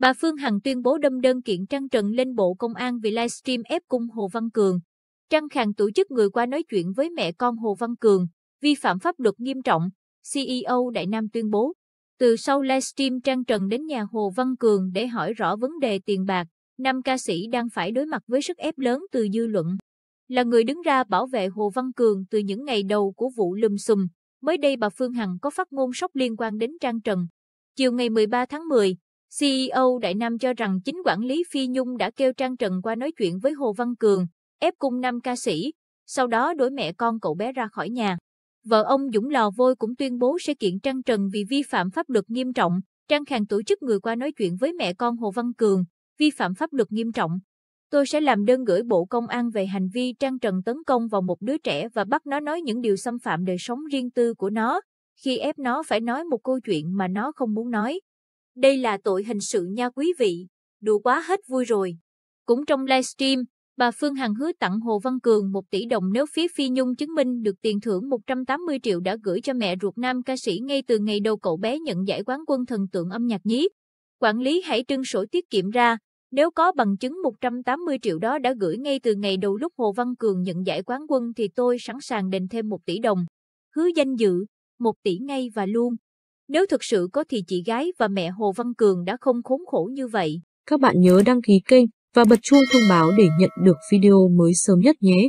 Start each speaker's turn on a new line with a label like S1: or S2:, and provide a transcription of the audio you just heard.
S1: Bà Phương Hằng tuyên bố đâm đơn kiện Trang Trần lên Bộ Công an vì livestream ép cung Hồ Văn Cường. Trang Khang tổ chức người qua nói chuyện với mẹ con Hồ Văn Cường, vi phạm pháp luật nghiêm trọng, CEO Đại Nam tuyên bố. Từ sau livestream Trang Trần đến nhà Hồ Văn Cường để hỏi rõ vấn đề tiền bạc, nam ca sĩ đang phải đối mặt với sức ép lớn từ dư luận. Là người đứng ra bảo vệ Hồ Văn Cường từ những ngày đầu của vụ lùm xùm, mới đây bà Phương Hằng có phát ngôn sốc liên quan đến Trang Trần. Chiều ngày 13 tháng 10, CEO Đại Nam cho rằng chính quản lý Phi Nhung đã kêu Trang Trần qua nói chuyện với Hồ Văn Cường, ép cung nam ca sĩ, sau đó đuổi mẹ con cậu bé ra khỏi nhà. Vợ ông Dũng Lò Vôi cũng tuyên bố sẽ kiện Trang Trần vì vi phạm pháp luật nghiêm trọng. Trang Khang tổ chức người qua nói chuyện với mẹ con Hồ Văn Cường, vi phạm pháp luật nghiêm trọng. Tôi sẽ làm đơn gửi Bộ Công an về hành vi Trang Trần tấn công vào một đứa trẻ và bắt nó nói những điều xâm phạm đời sống riêng tư của nó, khi ép nó phải nói một câu chuyện mà nó không muốn nói. Đây là tội hình sự nha quý vị, đủ quá hết vui rồi. Cũng trong livestream, bà Phương Hằng hứa tặng Hồ Văn Cường 1 tỷ đồng nếu phía Phi Nhung chứng minh được tiền thưởng 180 triệu đã gửi cho mẹ ruột nam ca sĩ ngay từ ngày đầu cậu bé nhận giải quán quân thần tượng âm nhạc nhí. Quản lý hãy trưng sổ tiết kiệm ra, nếu có bằng chứng 180 triệu đó đã gửi ngay từ ngày đầu lúc Hồ Văn Cường nhận giải quán quân thì tôi sẵn sàng đền thêm 1 tỷ đồng. Hứa danh dự, 1 tỷ ngay và luôn. Nếu thực sự có thì chị gái và mẹ Hồ Văn Cường đã không khốn khổ như vậy. Các bạn nhớ đăng ký kênh và bật chuông thông báo để nhận được video mới sớm nhất nhé.